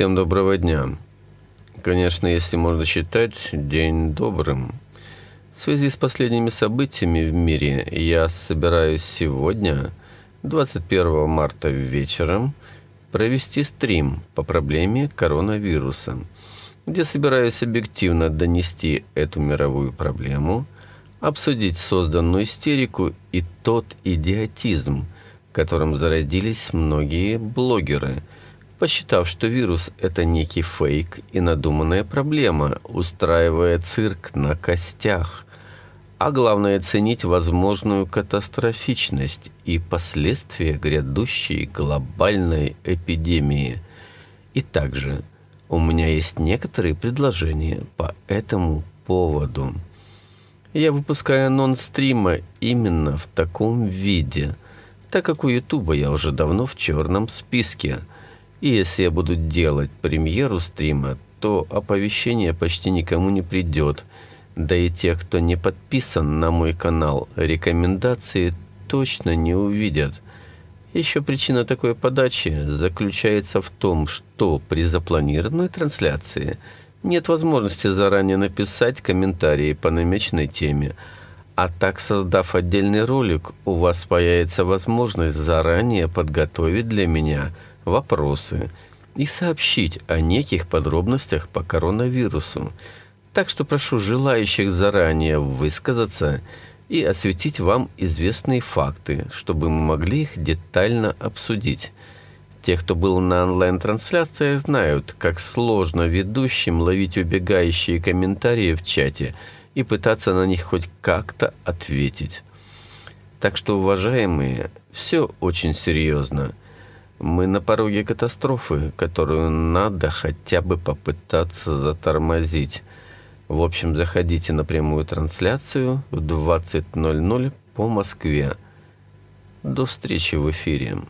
Всем доброго дня. Конечно, если можно считать день добрым. В связи с последними событиями в мире я собираюсь сегодня, 21 марта вечером, провести стрим по проблеме коронавируса, где собираюсь объективно донести эту мировую проблему, обсудить созданную истерику и тот идиотизм, которым зародились многие блогеры – посчитав, что вирус – это некий фейк и надуманная проблема, устраивая цирк на костях. А главное – ценить возможную катастрофичность и последствия грядущей глобальной эпидемии. И также у меня есть некоторые предложения по этому поводу. Я выпускаю нон стрима именно в таком виде, так как у Ютуба я уже давно в черном списке – и если я буду делать премьеру стрима, то оповещение почти никому не придет. Да и те, кто не подписан на мой канал, рекомендации точно не увидят. Еще причина такой подачи заключается в том, что при запланированной трансляции нет возможности заранее написать комментарии по намеченной теме. А так, создав отдельный ролик, у вас появится возможность заранее подготовить для меня – вопросы и сообщить о неких подробностях по коронавирусу. Так что прошу желающих заранее высказаться и осветить вам известные факты, чтобы мы могли их детально обсудить. Те, кто был на онлайн-трансляциях, знают, как сложно ведущим ловить убегающие комментарии в чате и пытаться на них хоть как-то ответить. Так что, уважаемые, все очень серьезно. Мы на пороге катастрофы, которую надо хотя бы попытаться затормозить. В общем, заходите на прямую трансляцию в 20.00 по Москве. До встречи в эфире.